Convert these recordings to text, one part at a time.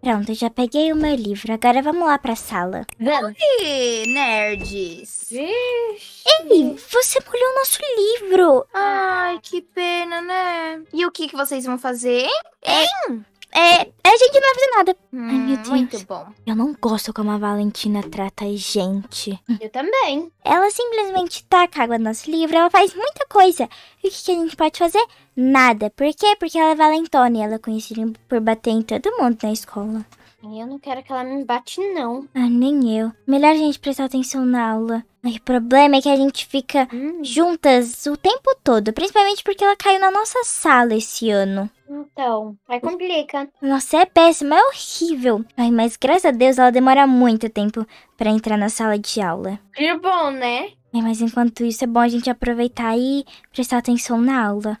Pronto, já peguei o meu livro. Agora vamos lá pra sala. Vamos. Oi, nerds. Vixe. Ei, você molhou o nosso livro. Ai, que pena, né? E o que, que vocês vão fazer, hein? É. Hein? é, a gente não fazer nada. Hum, Ai, meu hum, Deus. Muito bom. Eu não gosto como a Valentina trata a gente. Eu também. Ela simplesmente taca água no nosso livro, ela faz muita coisa. E o que, que a gente pode fazer? Nada. Por quê? Porque ela é valentona e ela é conhecida por bater em todo mundo na escola. Eu não quero que ela me bate, não. Ah, nem eu. Melhor a gente prestar atenção na aula. Mas o problema é que a gente fica hum. juntas o tempo todo, principalmente porque ela caiu na nossa sala esse ano. Então, aí complica. Nossa, é péssimo, é horrível. Ai, mas graças a Deus ela demora muito tempo para entrar na sala de aula. Que bom, né? É, mas enquanto isso é bom a gente aproveitar e prestar atenção na aula.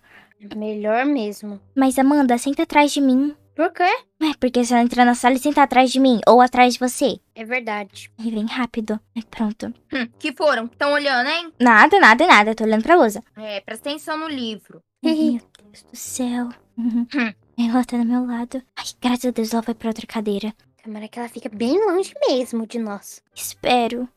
Melhor mesmo. Mas Amanda, senta atrás de mim. Por quê? É porque se ela entrar na sala e senta atrás de mim ou atrás de você. É verdade. E vem rápido. pronto. Hum, que foram? Estão olhando, hein? Nada, nada, nada. Tô olhando pra lousa. É, presta atenção no livro. meu Deus do céu. Uhum. Hum. Ela tá do meu lado. Ai, graças a Deus ela vai pra outra cadeira. Tomara que ela fica bem longe mesmo de nós. Espero.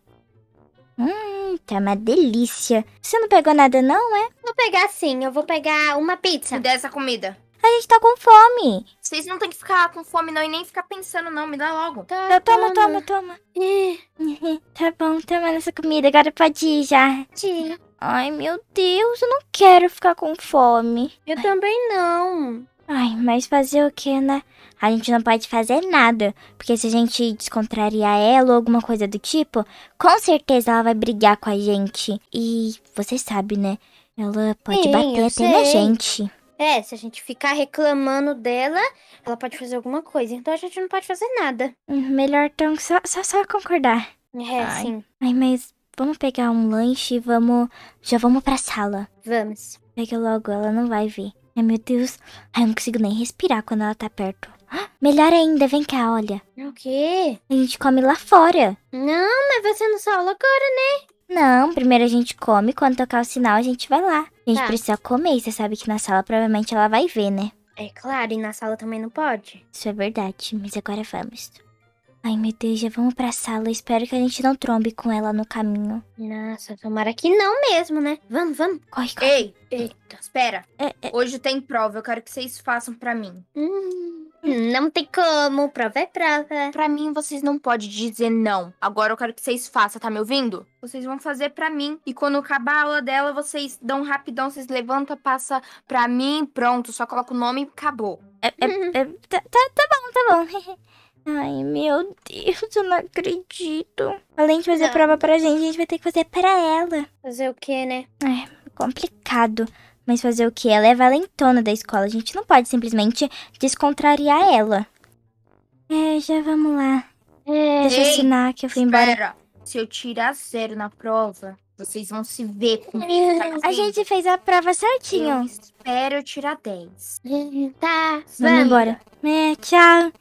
Hum, tá uma delícia. Você não pegou nada não, é? Vou pegar sim, eu vou pegar uma pizza. Me essa comida. A gente tá com fome. Vocês não tem que ficar com fome não e nem ficar pensando não, me dá logo. Tá, tá, toma, toma, toma. toma. É. tá bom, toma essa comida, agora pode ir já. Tchau. Ai, meu Deus, eu não quero ficar com fome. Eu Ai. também não. Ai, mas fazer o que, né? A gente não pode fazer nada, porque se a gente descontrariar ela ou alguma coisa do tipo, com certeza ela vai brigar com a gente. E você sabe, né? Ela pode Sim, bater até sei. na gente. É, se a gente ficar reclamando dela, ela pode fazer alguma coisa. Então a gente não pode fazer nada. Hum, melhor então só, só, só concordar. É, Ai. sim. Ai, mas Vamos pegar um lanche e vamos. Já vamos pra sala. Vamos. Pega logo, ela não vai ver. Ai, meu Deus. Ai, eu não consigo nem respirar quando ela tá perto. Ah, melhor ainda, vem cá, olha. O quê? A gente come lá fora. Não, mas vai ser no solo agora, né? Não, primeiro a gente come, quando tocar o sinal a gente vai lá. A gente tá. precisa comer, você sabe que na sala provavelmente ela vai ver, né? É claro, e na sala também não pode. Isso é verdade, mas agora vamos. Ai, meu Deus, já vamos pra sala. Espero que a gente não trombe com ela no caminho. Nossa, tomara que não mesmo, né? Vamos, vamos. Corre, corre. Ei, eita, espera. É, é... Hoje tem prova, eu quero que vocês façam pra mim. Hum, não tem como, prova é prova. Pra mim, vocês não podem dizer não. Agora eu quero que vocês façam, tá me ouvindo? Vocês vão fazer pra mim. E quando acabar a aula dela, vocês dão rapidão, vocês levantam, passa pra mim, pronto. Só coloca o nome e acabou. É, uhum. tá, tá bom, tá bom. Ai, meu Deus, eu não acredito. Além de fazer não. prova pra gente, a gente vai ter que fazer pra ela. Fazer o quê, né? É, complicado. Mas fazer o quê? Ela é valentona da escola. A gente não pode simplesmente descontrariar ela. É, já vamos lá. É, Deixa eu assinar que eu fui espera. embora. Se eu tirar zero na prova, vocês vão se ver com é, tá A gente fez a prova certinho. Eu espero tirar 10. Tá. Vamos, vamos embora. É, tchau.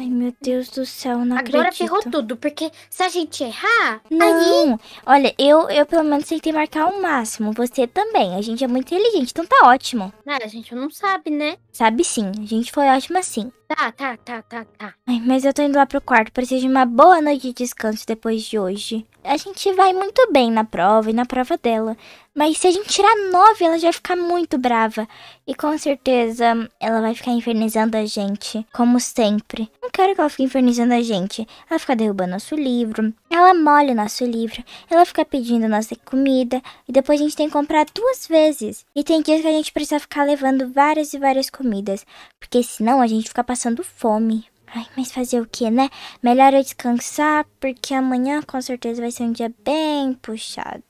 Ai, meu Deus do céu, não Agora acredito. ferrou tudo, porque se a gente errar, não. Aí... Olha, eu, eu pelo menos tentei marcar o máximo. Você também. A gente é muito inteligente, então tá ótimo. Nada, a gente não sabe, né? Sabe sim. A gente foi ótima sim. Tá, tá, tá, tá, tá. Ai, mas eu tô indo lá pro quarto. Preciso de uma boa noite de descanso depois de hoje. A gente vai muito bem na prova e na prova dela. Mas se a gente tirar nove, ela já vai ficar muito brava. E com certeza ela vai ficar infernizando a gente, como sempre. Não quero que ela fique infernizando a gente. Ela fica derrubando nosso livro, ela molha o nosso livro, ela fica pedindo nossa comida, e depois a gente tem que comprar duas vezes. E tem dias que a gente precisa ficar levando várias e várias comidas, porque senão a gente fica passando fome. Ai, mas fazer o que, né? Melhor eu descansar, porque amanhã com certeza vai ser um dia bem puxado.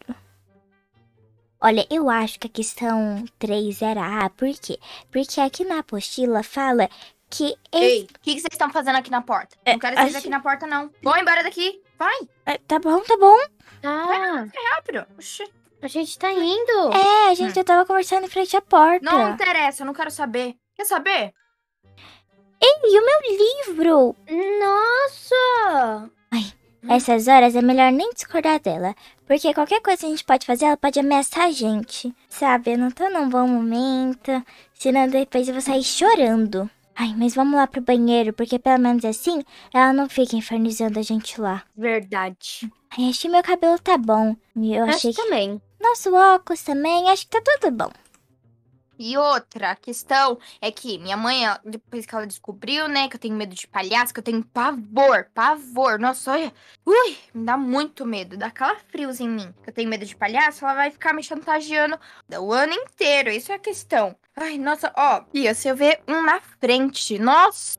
Olha, eu acho que a questão 3 era A, ah, por quê? Porque aqui na apostila fala que. Ei, o que, que, vocês estão fazendo aqui na porta? É, não quero vocês acho... aqui na porta, não. Vão embora daqui! Vai. É, tá bom, tá bom. Tá. Vai, vai rápido. Oxi. A gente tá indo. É, a gente já tava conversando em frente à porta. Não interessa, eu não quero saber. Quer saber? Ei, o meu livro! Nossa! Ai, essas horas é melhor nem discordar dela. Porque qualquer coisa que a gente pode fazer, ela pode ameaçar a gente. Sabe, eu não tô num bom momento. Senão depois eu vou sair chorando. Ai, mas vamos lá pro banheiro, porque pelo menos assim ela não fica infernizando a gente lá. Verdade. Ai, achei meu cabelo tá bom. Eu Acho achei que... também. Nosso óculos também, acho que tá tudo bom. E outra questão é que minha mãe, depois que ela descobriu, né, que eu tenho medo de palhaço, que eu tenho pavor, pavor. Nossa, olha. Ui, me dá muito medo, dá calafrios em mim. Que eu tenho medo de palhaço, ela vai ficar me chantageando o ano inteiro. Isso é a questão. Ai, nossa, ó, pia, se eu ver um na frente, nossa,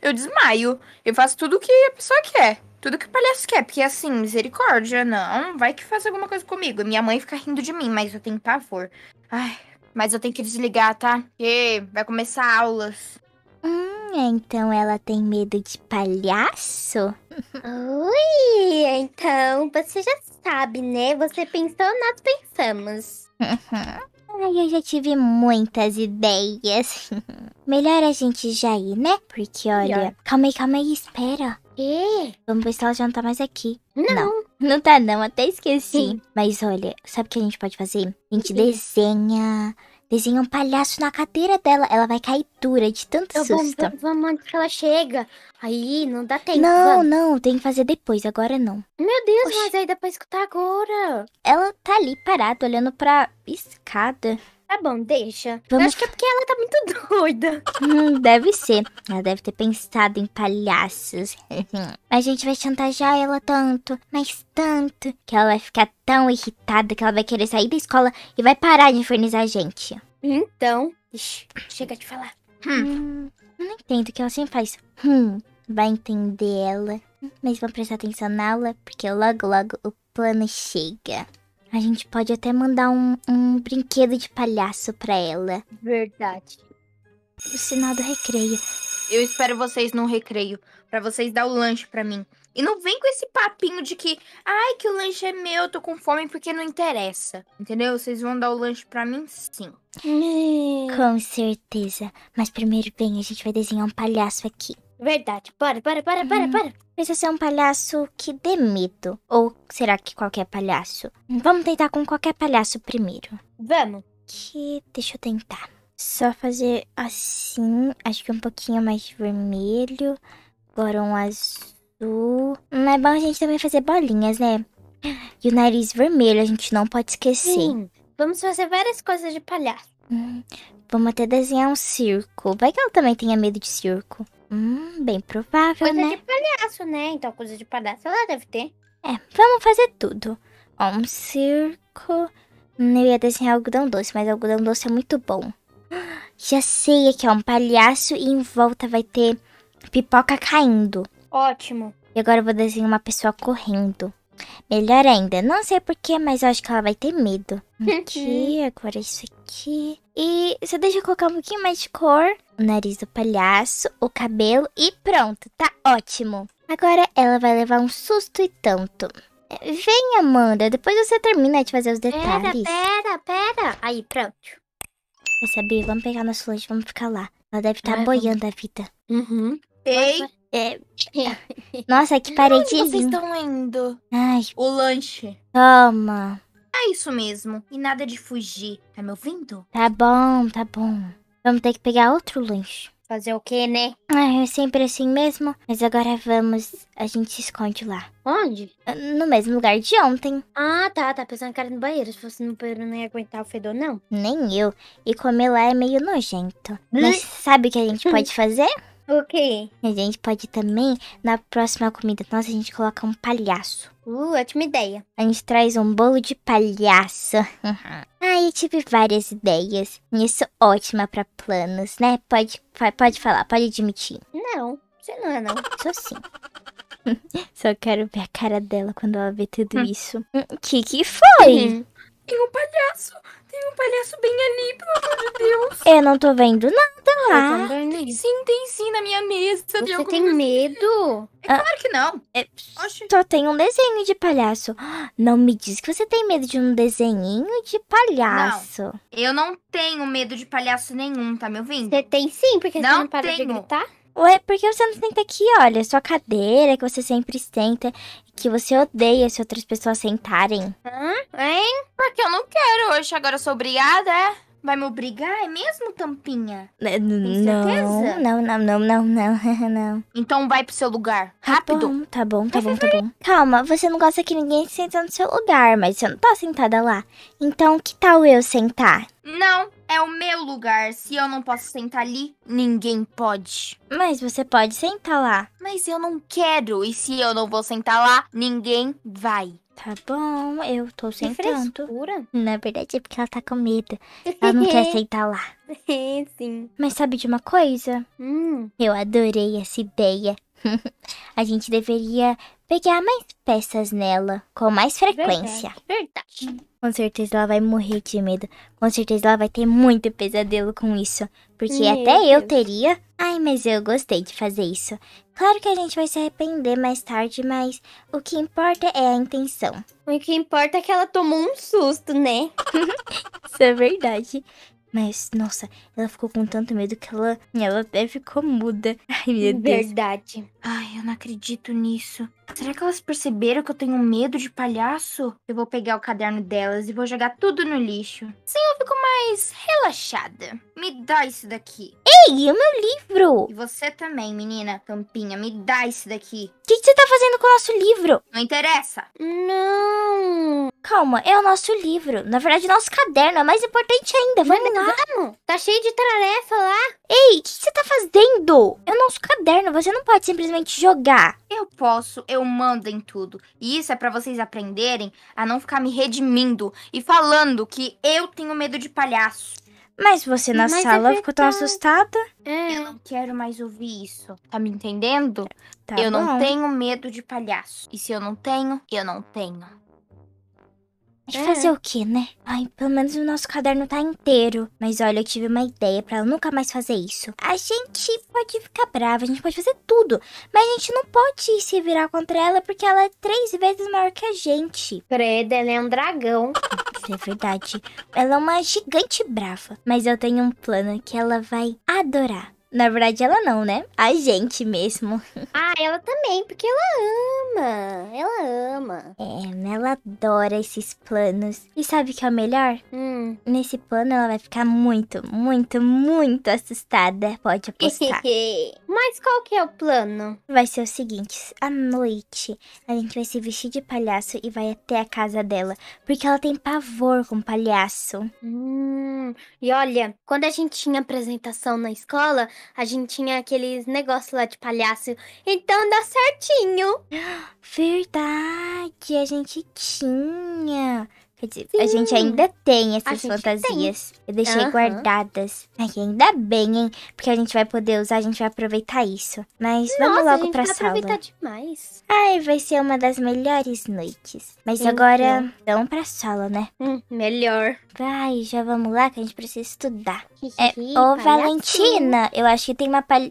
eu desmaio. Eu faço tudo que a pessoa quer. Tudo que o palhaço quer, porque assim, misericórdia, não. Vai que faz alguma coisa comigo. Minha mãe fica rindo de mim, mas eu tenho pavor. Ai, mas eu tenho que desligar, tá? Porque vai começar aulas. Hum, então ela tem medo de palhaço? Ui, então você já sabe, né? Você pensou, nós pensamos. Ai, eu já tive muitas ideias. Melhor a gente já ir, né? Porque olha. Calma aí, calma aí, espera. E? Vamos ver se ela já não tá mais aqui. Não. não. Não tá não, até esqueci. Sim. Mas olha, sabe o que a gente pode fazer? A gente hum. desenha... Desenha um palhaço na cadeira dela. Ela vai cair dura de tanto eu então, susto. Vamos, vamos antes que ela chega. Aí não dá tempo. Não, vamos. não. Tem que fazer depois. Agora não. Meu Deus, Oxi. mas aí dá pra escutar agora. Ela tá ali parada, olhando pra escada. Tá bom, deixa. Vamos... Eu acho que é porque ela tá muito doida. Hum, deve ser. Ela deve ter pensado em palhaços. a gente vai chantagear ela tanto, mas tanto, que ela vai ficar tão irritada que ela vai querer sair da escola e vai parar de infernizar a gente. Então, Ixi, chega de falar. Hum. hum eu não entendo o que ela sempre faz. Hum, vai entender ela. Mas vamos prestar atenção na aula, porque logo, logo o plano chega. A gente pode até mandar um, um brinquedo de palhaço pra ela. Verdade. O sinal do recreio. Eu espero vocês no recreio, para vocês dar o lanche para mim. E não vem com esse papinho de que, ai, que o lanche é meu, tô com fome porque não interessa. Entendeu? Vocês vão dar o lanche para mim sim. Com certeza. Mas primeiro bem, a gente vai desenhar um palhaço aqui. Verdade. Bora, bora, bora, bora, hum. bora. Precisa ser um palhaço que dê medo. Ou será que qualquer palhaço? Vamos tentar com qualquer palhaço primeiro. Vamos. Que... Deixa eu tentar. Só fazer assim. Acho que um pouquinho mais vermelho. Agora um azul. Não é bom a gente também fazer bolinhas, né? E o nariz vermelho, a gente não pode esquecer. Sim. Vamos fazer várias coisas de palhaço. Hum, Vamos até desenhar um circo. Vai que ela também tenha medo de circo. Hum, bem provável, coisa né? Coisa de palhaço, né? Então, coisa de palhaço ela deve ter. É, vamos fazer tudo. Ó, um circo. Hum, eu ia desenhar algodão doce, mas algodão doce é muito bom. Já sei, aqui ó. um palhaço e em volta vai ter pipoca caindo. Ótimo. E agora eu vou desenhar uma pessoa correndo. Melhor ainda. Não sei porquê, mas eu acho que ela vai ter medo. Uhum. Aqui, agora isso aqui. E você deixa eu colocar um pouquinho mais de cor. O nariz do palhaço, o cabelo e pronto. Tá ótimo. Agora ela vai levar um susto e tanto. É, vem, Amanda. Depois você termina de fazer os detalhes. Pera, pera, pera. Aí, pronto. Quer saber? Vamos pegar nosso lanche, vamos ficar lá. Ela deve estar tá boiando vamos... a vida. Uhum. Ei, é, é. Nossa, que parede. Onde vocês estão indo? Ai. O lanche. Toma. É isso mesmo. E nada de fugir. Tá me ouvindo? Tá bom, tá bom. Vamos ter que pegar outro lanche. Fazer o quê, né? Ah, é sempre assim mesmo. Mas agora vamos. A gente se esconde lá. Onde? Ah, no mesmo lugar de ontem. Ah, tá. Tá pensando que era no banheiro. Se fosse no banheiro, não ia aguentar o fedor, não. Nem eu. E comer lá é meio nojento. Né? Mas sabe o que a gente pode fazer? O quê? A gente pode também, na próxima comida nossa, a gente coloca um palhaço. Uh, ótima ideia. A gente traz um bolo de palhaço. Aí ah, tive várias ideias. Isso ótima para planos, né? Pode, pode falar, pode admitir. Não, você não é não. Sou sim. Só quero ver a cara dela quando ela vê tudo hum. isso. Hum, que que foi? Tem é um palhaço tem um palhaço bem ali, pelo amor de Deus. Eu não tô vendo nada lá. Tem sim, tem sim na minha mesa. Você tem medo? É ah, claro que não. É... Só tem um desenho de palhaço. Não me diz que você tem medo de um desenhinho de palhaço. Não, eu não tenho medo de palhaço nenhum, tá me ouvindo? Você tem sim, porque não você não para tenho. de gritar. Ué, por que você não senta aqui? Olha, é sua cadeira que você sempre senta que você odeia se outras pessoas sentarem? hein? Porque eu não quero hoje, agora eu sou obrigada, é? Vai me obrigar? É mesmo, Tampinha? Né, Tem certeza? Não, não, não, não, não, não. Então vai pro seu lugar, rápido. Tá bom, tá bom, tá bom, tá bom. Calma, você não gosta que ninguém se senta no seu lugar, mas você não tá sentada lá. Então que tal eu sentar? Não, é o meu lugar. Se eu não posso sentar ali, ninguém pode. Mas você pode sentar lá. Mas eu não quero. E se eu não vou sentar lá, ninguém vai. Tá bom, eu tô sentando. Frescura. Na verdade é porque ela tá com medo. Ela não quer sentar lá. Sim. Mas sabe de uma coisa? Hum. Eu adorei essa ideia. a gente deveria pegar mais peças nela com mais frequência. Verdade, verdade. Com certeza ela vai morrer de medo. Com certeza ela vai ter muito pesadelo com isso. Porque Meu até Deus. eu teria. Ai, mas eu gostei de fazer isso. Claro que a gente vai se arrepender mais tarde, mas o que importa é a intenção. O que importa é que ela tomou um susto, né? isso é verdade. Mas, nossa, ela ficou com tanto medo que ela, ela até ficou muda. Ai, meu Deus. Verdade. Ai, eu não acredito nisso. Será que elas perceberam que eu tenho medo de palhaço? Eu vou pegar o caderno delas e vou jogar tudo no lixo. Sim, eu fico mais relaxada. Me dá isso daqui. Ei, o meu livro! E você também, menina Campinha, me dá isso daqui. O que, que, você tá fazendo com o nosso livro? Não interessa. Não. Calma, é o nosso livro. Na verdade, é nosso caderno é mais importante ainda. Vamos é lá. Vamos. Tá cheio de tarefa lá. Ei, o que, que você tá fazendo? É o nosso caderno, você não pode simplesmente jogar. Eu posso, eu mando em tudo. E isso é para vocês aprenderem a não ficar me redimindo e falando que eu tenho medo de palhaço. Mas você na Mas é sala é ficou tão assustada? É. Eu não quero mais ouvir isso. Tá me entendendo? Tá eu bom. não tenho medo de palhaço. E se eu não tenho, eu não tenho. De é. fazer o que, né? Ai, pelo menos o nosso caderno tá inteiro. Mas olha, eu tive uma ideia para nunca mais fazer isso. A gente pode ficar brava, a gente pode fazer tudo. Mas a gente não pode se virar contra ela porque ela é três vezes maior que a gente. Preda, ela é um dragão é verdade. Ela é uma gigante brava, mas eu tenho um plano que ela vai adorar. Na verdade, ela não, né? A gente mesmo. Ah, ela também, porque ela ama. Ela ama. É, né? ela adora esses planos. E sabe o que é o melhor? Hum. Nesse plano, ela vai ficar muito, muito, muito assustada. Pode apostar. Mas qual que é o plano? Vai ser o seguinte: à noite, a gente vai se vestir de palhaço e vai até a casa dela. Porque ela tem pavor com palhaço. Hum. E olha, quando a gente tinha apresentação na escola a gente tinha aqueles negócios lá de palhaço. Então dá certinho. Verdade, a gente tinha a gente ainda tem essas fantasias. Tem. Eu deixei uhum. guardadas. Ai, ainda bem, hein? Porque a gente vai poder usar, a gente vai aproveitar isso. Mas Nossa, vamos logo a gente vai sala. aproveitar demais. Ai, vai ser uma das melhores noites. Mas então. agora, vamos pra sala, né? Hum, melhor. Vai, já vamos lá que a gente precisa estudar. É, ô, Valentina, eu acho que tem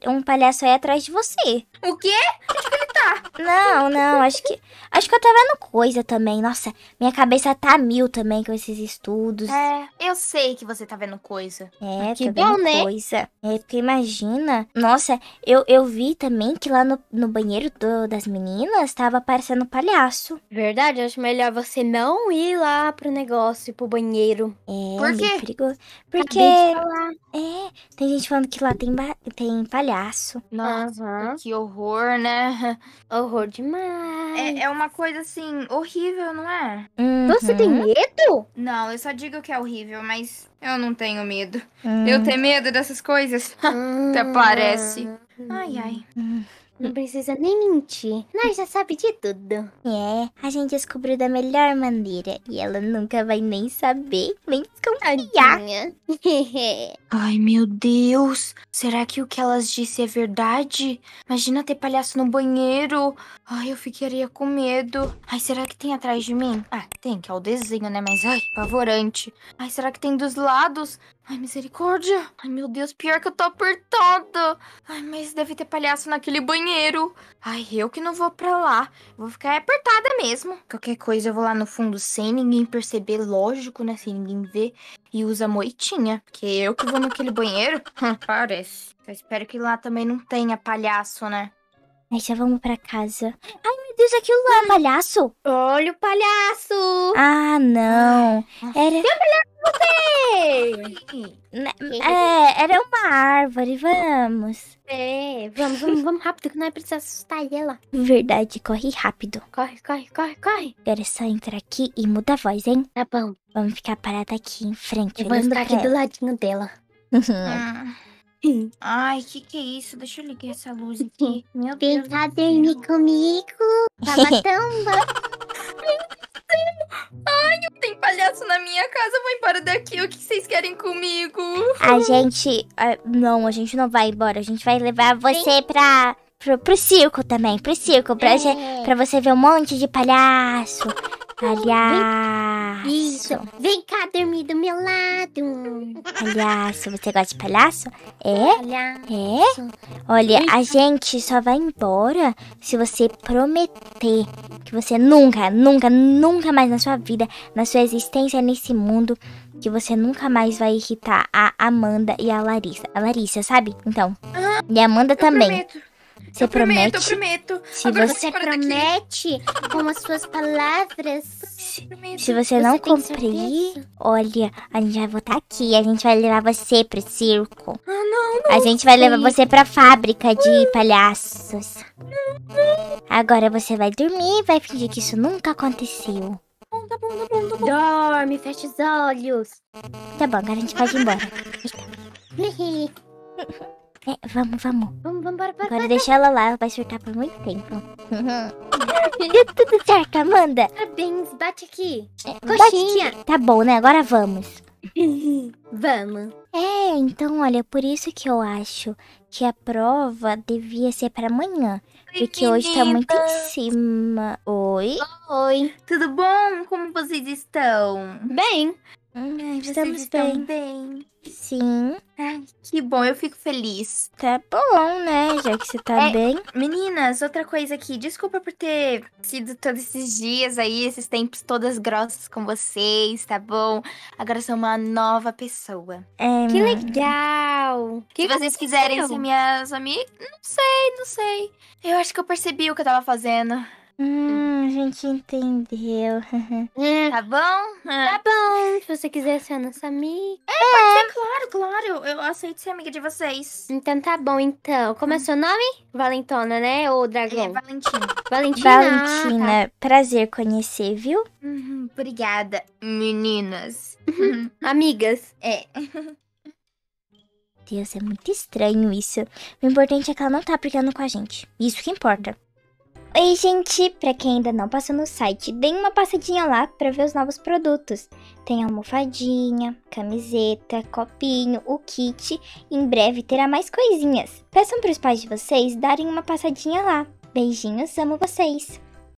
um palhaço aí atrás de você. O quê? voltar. Não, não, acho que. Acho que eu tô vendo coisa também. Nossa, minha cabeça tá mil também com esses estudos. É, eu sei que você tá vendo coisa. É, que tô bom, vendo né? coisa. É, porque imagina. Nossa, eu, eu vi também que lá no, no banheiro do, das meninas tava aparecendo um palhaço. Verdade, acho melhor você não ir lá pro negócio, pro banheiro. É, é Por quê? É perigoso. Porque. É, tem gente falando que lá tem, tem palhaço. Nossa, uhum. que horror, né? Horror demais. É, é uma coisa assim, horrível, não é? Uhum. Você tem medo? Não, eu só digo que é horrível, mas eu não tenho medo. Uhum. Eu tenho medo dessas coisas? Até parece. Uhum. Ai, ai. Uhum. Não precisa nem mentir. Nós já sabe de tudo. É, a gente descobriu da melhor maneira. E ela nunca vai nem saber, nem desconfiar. Ai, meu Deus. Será que o que elas disseram é verdade? Imagina ter palhaço no banheiro. Ai, eu ficaria com medo. Ai, será que tem atrás de mim? Ah, tem, que é o desenho, né? Mas, ai, apavorante. Ai, será que tem dos lados? Ai, misericórdia. Ai, meu Deus, pior que eu tô apertada. Ai, mas deve ter palhaço naquele banheiro. Ai, eu que não vou pra lá. Vou ficar apertada mesmo. Qualquer coisa eu vou lá no fundo sem ninguém perceber, lógico, né? Sem ninguém ver. E usa moitinha. Porque é eu que vou naquele banheiro. Parece. Eu espero que lá também não tenha palhaço, né? Mas já vamos pra casa. Ai, meu Deus, aquilo lá é palhaço? Olha o palhaço! Ah, não. Ah. Era... palhaço é, era uma árvore, vamos. É, vamos, vamos, vamos rápido, que não é preciso assustar ela. Verdade, corre rápido. Corre, corre, corre, corre. Agora é só entrar aqui e mudar a voz, hein? Tá bom. Vamos ficar parada aqui em frente. Eu vou entrar aqui ela. do ladinho dela. Uhum. Ah. Ai, que que é isso? Deixa eu ligar essa luz aqui. Meu Deus. dormir comigo. Tava tão bom sonho. Tem palhaço na minha casa, eu vou embora daqui. O que vocês querem comigo? A gente. não, a gente não vai embora. A gente vai levar você Sim. pra. Pro, pro, circo também, pro circo, pra, é. Gente, pra você ver um monte de palhaço. Palhaço. Vem, isso. Vem cá dormir do meu lado. Palhaço. Você gosta de palhaço? É? Palhaço. É? Olha, a gente só vai embora se você prometer que você nunca, nunca, nunca mais na sua vida, na sua existência nesse mundo, que você nunca mais vai irritar a Amanda e a Larissa. A Larissa, sabe? Então. Uhum. E a Amanda eu também. Prometo. Você eu promete? Prometo, eu prometo. Se você promete com as suas palavras, se você, você não cumprir, olha, a gente vai voltar aqui. A gente vai levar você pro circo. Ah, não, não. A gente vai levar você pra fábrica de palhaços. Agora você vai dormir e vai fingir que isso nunca aconteceu. Dorme, fecha os olhos. Tá bom, agora a gente pode ir embora. é, vamos, vamos. Vamos, vamos, bora, bora. Agora deixa ela lá, ela vai surtar por muito tempo. Deu tudo certo, Amanda. Parabéns, bate aqui. É, Coxinha. Bate... Tá bom, né? Agora vamos. vamos. É, então, olha, é por isso que eu acho que a prova devia ser para amanhã. porque hoje tá muito em cima. Oi. Oi. Tudo bom? Como vocês estão? Bem. estamos bem. bem. Sim. Que bom, eu fico feliz. Tá bom, né? Já que você tá é, bem. Meninas, outra coisa aqui. Desculpa por ter sido todos esses dias aí, esses tempos todas grossas com vocês, tá bom? Agora eu sou uma nova pessoa. É, que legal! Que se que vocês quiserem ser minhas amigas, não sei, não sei. Eu acho que eu percebi o que eu tava fazendo. Hum, a gente entendeu. tá bom? Tá bom. Se você quiser ser a nossa amiga. É, pode ser, claro, claro. Eu aceito ser amiga de vocês. Então tá bom, então. Como é seu nome? Valentona, né? Ou Dragão? É, Valentina. Valentina. Valentina, ah, tá. prazer conhecer, viu? Uhum, obrigada, meninas. Uhum. Amigas. É. Deus, é muito estranho isso. O importante é que ela não tá brigando com a gente. Isso que importa. Oi gente, para quem ainda não passou no site, dê uma passadinha lá para ver os novos produtos. Tem almofadinha, camiseta, copinho, o kit, em breve terá mais coisinhas. Peçam para os pais de vocês darem uma passadinha lá. Beijinhos, amo vocês!